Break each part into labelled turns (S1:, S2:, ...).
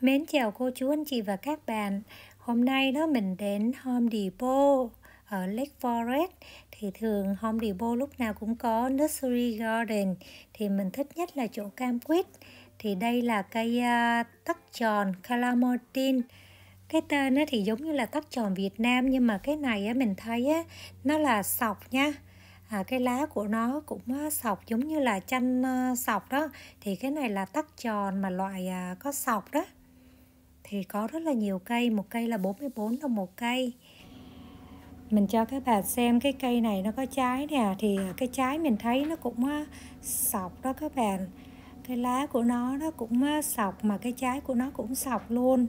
S1: Mến chào cô chú anh chị và các bạn Hôm nay đó mình đến Home Depot ở Lake Forest Thì thường Home Depot lúc nào cũng có Nursery Garden Thì mình thích nhất là chỗ cam quýt Thì đây là cây uh, tắc tròn Calamotin cái tên nó thì giống như là tắc tròn Việt Nam nhưng mà cái này á, mình thấy á, nó là sọc nha à, cái lá của nó cũng sọc giống như là chanh à, sọc đó thì cái này là tắc tròn mà loại à, có sọc đó thì có rất là nhiều cây một cây là 44 đồng một cây mình cho các bạn xem cái cây này nó có trái nè thì cái trái mình thấy nó cũng sọc đó các bạn cái lá của nó nó cũng sọc mà cái trái của nó cũng sọc luôn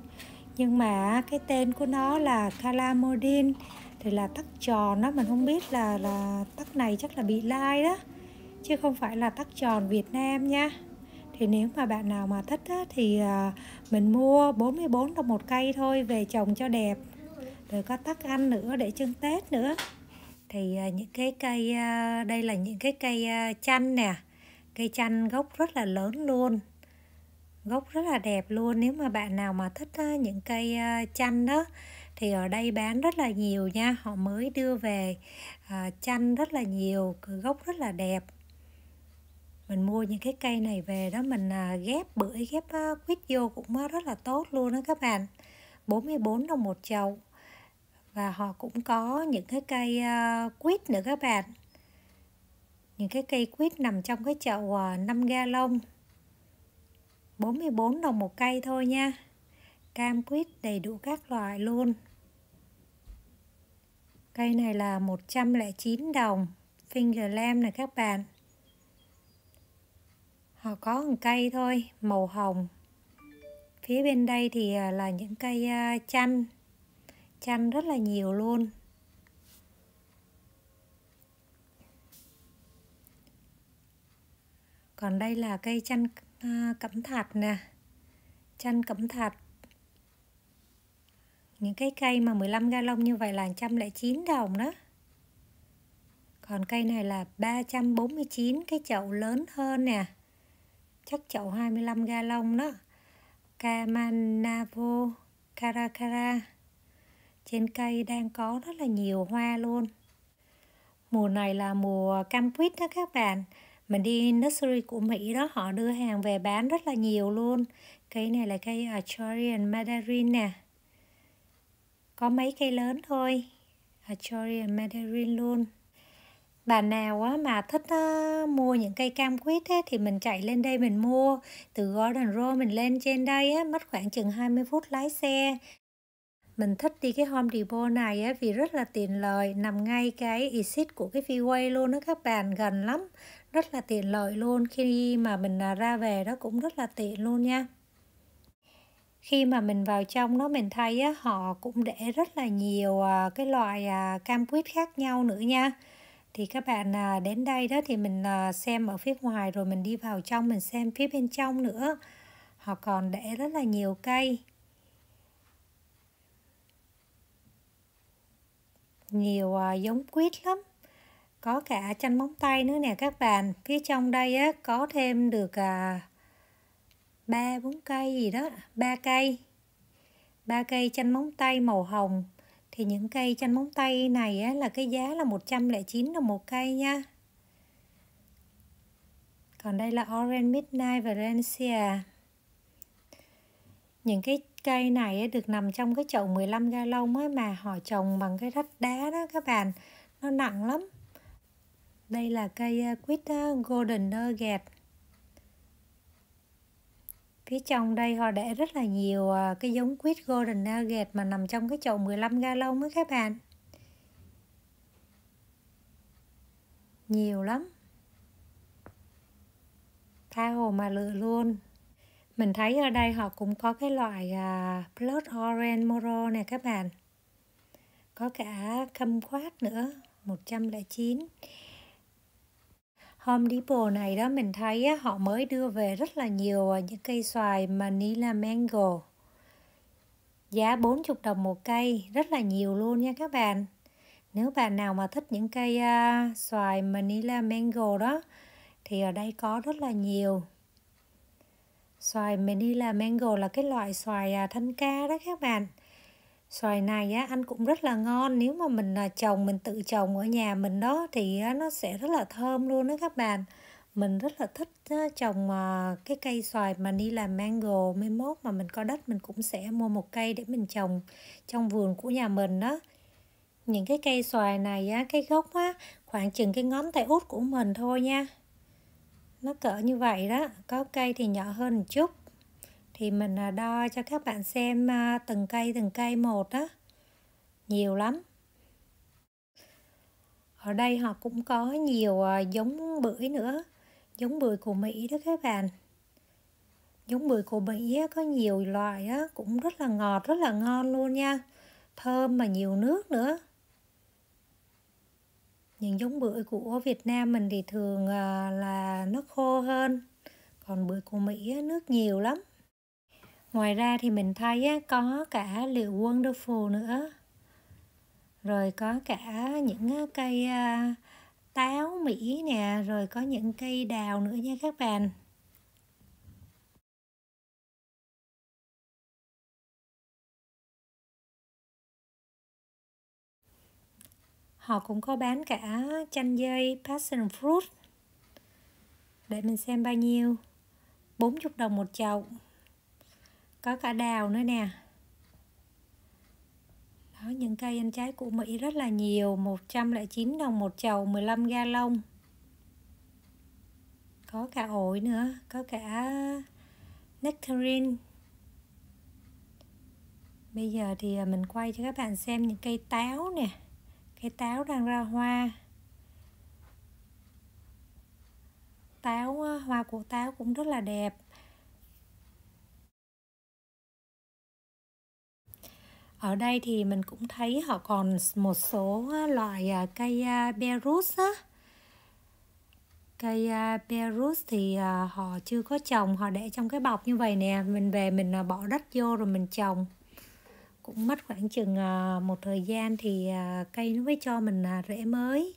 S1: nhưng mà cái tên của nó là calamodin thì là tắc tròn đó mình không biết là là tắc này chắc là bị lai đó chứ không phải là tắc tròn Việt Nam nha thì nếu mà bạn nào mà thích á, thì à, mình mua 44 đồng một cây thôi về trồng cho đẹp rồi có tắc ăn nữa để trưng tết nữa thì à, những cái cây à, đây là những cái cây chanh nè cây chanh gốc rất là lớn luôn gốc rất là đẹp luôn nếu mà bạn nào mà thích những cây chanh đó thì ở đây bán rất là nhiều nha họ mới đưa về chanh rất là nhiều gốc rất là đẹp mình mua những cái cây này về đó mình à, ghép bưởi ghép quýt vô cũng rất là tốt luôn đó các bạn 44 đồng một chậu và họ cũng có những cái cây à, quýt nữa các bạn những cái cây quýt nằm trong cái chậu 5 à, ga lông 44 đồng một cây thôi nha cam quýt đầy đủ các loại luôn cây này là 109 đồng finger fingerlam này các bạn Ờ, có một cây thôi màu hồng phía bên đây thì à, là những cây à, chanh chanh rất là nhiều luôn còn đây là cây chanh à, cẩm thạch nè chanh cẩm thạch những cái cây mà 15 ga lông như vậy là 109 đồng đó còn cây này là 349 cái chậu lớn hơn nè chất chậu 25 ga lông đó Camanavo Caracara trên cây đang có rất là nhiều hoa luôn mùa này là mùa cam quýt đó các bạn mình đi nursery của Mỹ đó họ đưa hàng về bán rất là nhiều luôn cây này là cây Archorian Mandarin nè có mấy cây lớn thôi Archorian Mandarin luôn bà nào á, mà thích mua những cây cam quýt á, thì mình chạy lên đây mình mua từ Golden Road mình lên trên đây á, mất khoảng chừng 20 phút lái xe mình thích đi cái Home Depot này á, vì rất là tiện lợi nằm ngay cái exit của cái freeway luôn đó các bạn gần lắm rất là tiện lợi luôn khi mà mình à, ra về đó cũng rất là tiện luôn nha khi mà mình vào trong đó mình thấy á, họ cũng để rất là nhiều à, cái loại à, cam quýt khác nhau nữa nha thì các bạn à, đến đây đó thì mình à, xem ở phía ngoài rồi mình đi vào trong mình xem phía bên trong nữa họ còn để rất là nhiều cây nhiều à, giống quýt lắm có cả chanh móng tay nữa nè các bạn phía trong đây á, có thêm được ba bốn cây gì đó ba cây ba cây chanh móng tay màu hồng thì những cây chanh móng tay này á, là cái giá là 109 đồng một cây nha còn đây là Orange Midnight Valencia những cái cây này được nằm trong cái chậu 15 ga lông ấy mà họ trồng bằng cái rách đá đó các bạn nó nặng lắm đây là cây ờ, quýt ờ, golden nugget Phía trong đây họ để rất là nhiều à, cái giống quýt Golden Nugget mà nằm trong cái chậu 15 ga lông ấy các bạn. Nhiều lắm. Tha hồ mà lựa luôn. Mình thấy ở đây họ cũng có cái loại à, Blood Orange Moro nè các bạn. Có cả khâm khoát nữa, 109. 109 Home Depot này đó mình thấy á, họ mới đưa về rất là nhiều à, những cây xoài Manila Mango giá 40 đồng một cây rất là nhiều luôn nha các bạn nếu bạn nào mà thích những cây uh, xoài Manila Mango đó thì ở đây có rất là nhiều xoài Manila Mango là cái loại xoài uh, à, thanh ca đó các bạn xoài này á anh cũng rất là ngon nếu mà mình à, trồng mình tự trồng ở nhà mình đó thì nó sẽ rất là thơm luôn đó các bạn mình rất là thích trồng à, cái cây xoài mà đi làm mango mai mốt mà mình có đất mình cũng sẽ mua một cây để mình trồng trong vườn của nhà mình đó những cái cây xoài này á cái gốc á khoảng chừng cái ngón tay út của mình thôi nha nó cỡ như vậy đó có cây thì nhỏ hơn một chút thì mình à, đo cho các bạn xem à, từng cây từng cây một đó nhiều lắm ở đây họ cũng có nhiều à, giống bưởi nữa giống bưởi của Mỹ đó các bạn giống bưởi của Mỹ có nhiều loại á, cũng rất là ngọt rất là ngon luôn nha thơm mà nhiều nước nữa những giống bưởi của Việt Nam mình thì thường là nó khô hơn còn bưởi của Mỹ nước nhiều lắm ngoài ra thì mình thấy có cả liệu wonderful nữa rồi có cả những cây táo mỹ nè rồi có những cây đào nữa nha các bạn họ cũng có bán cả chanh dây passion fruit để mình xem bao nhiêu 40 đồng một chậu có cả đào nữa nè đó, những cây ăn trái của Mỹ rất là nhiều 109 đồng một chầu 15 ga lông có cả ổi nữa có cả nectarine bây giờ thì à, mình quay cho các bạn xem những cây táo nè cây táo đang ra hoa táo à, hoa của táo cũng rất là đẹp ở đây thì mình cũng thấy họ còn một số ờ, loại ờ, cây ờ, berus á cây berus thì họ chưa có trồng họ để trong cái bọc như vậy nè mình về mình bỏ đất vô rồi mình trồng cũng mất khoảng chừng một thời gian thì cây nó mới cho mình rễ mới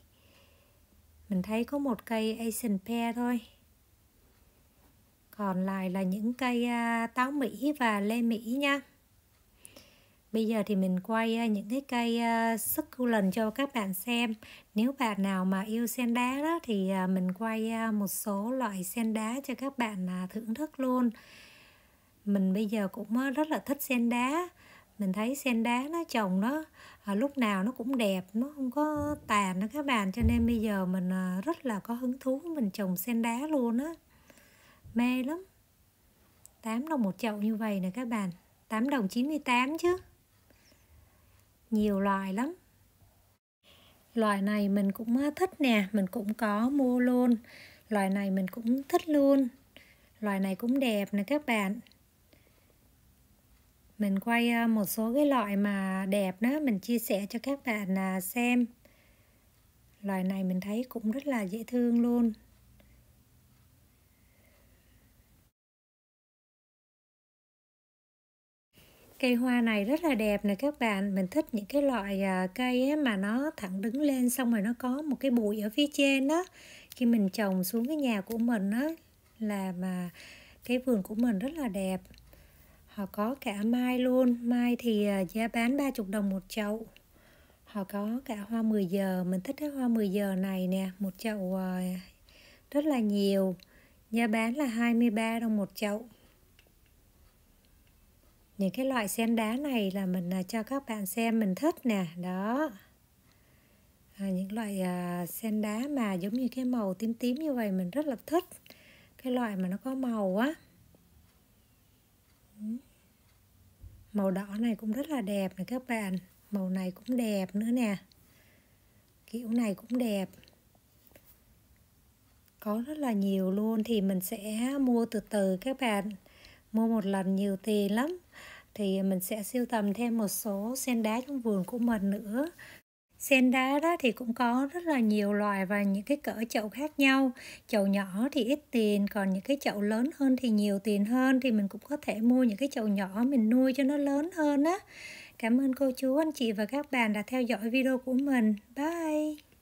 S1: mình thấy có một cây Asian pear thôi còn lại là những cây táo Mỹ và lê Mỹ nha Bây giờ thì mình quay những cái cây succulent cho các bạn xem. Nếu bạn nào mà yêu sen đá đó thì à, mình quay một số loại sen đá cho các bạn à, thưởng thức luôn. Mình bây giờ cũng rất là thích sen đá. Mình thấy sen đá nó trồng nó à, lúc nào nó cũng đẹp, nó không có tàn đó các bạn. Cho nên bây giờ mình rất là có hứng thú mình trồng sen đá luôn á. Mê lắm. 8 đồng một chậu như vậy nè các bạn. 8 đồng 98 chứ nhiều loài lắm loài này mình cũng à, thích nè mình cũng có mua luôn loài này mình cũng thích luôn loài này cũng đẹp nè các bạn mình quay à, một số cái loại mà đẹp đó mình chia sẻ cho các bạn à, xem loài này mình thấy cũng rất là dễ thương luôn cây hoa này rất là đẹp nè các bạn mình thích những cái loại à, cây ấy mà nó thẳng đứng lên xong rồi nó có một cái bụi ở phía trên đó khi mình trồng xuống cái nhà của mình đó là mà cái vườn của mình rất là đẹp họ có cả mai luôn mai thì à, giá bán 30 đồng một chậu họ có cả hoa 10 giờ mình thích cái hoa 10 giờ này nè một chậu à, rất là nhiều giá bán là 23 đồng một chậu những cái loại sen đá này là mình à, cho các bạn xem mình thích nè đó à, những loại à, sen đá mà giống như cái màu tím tím như vậy mình rất là thích cái loại mà nó có màu á màu đỏ này cũng rất là đẹp nè các bạn màu này cũng đẹp nữa nè kiểu này cũng đẹp có rất là nhiều luôn thì mình sẽ mua từ từ các bạn mua một lần nhiều tiền lắm thì mình sẽ siêu tầm thêm một số sen đá trong vườn của mình nữa sen đá đó thì cũng có rất là nhiều loại và những cái cỡ chậu khác nhau chậu nhỏ thì ít tiền còn những cái chậu lớn hơn thì nhiều tiền hơn thì mình cũng có thể mua những cái chậu nhỏ mình nuôi cho nó lớn hơn á cảm ơn cô chú anh chị và các bạn đã theo dõi video của mình bye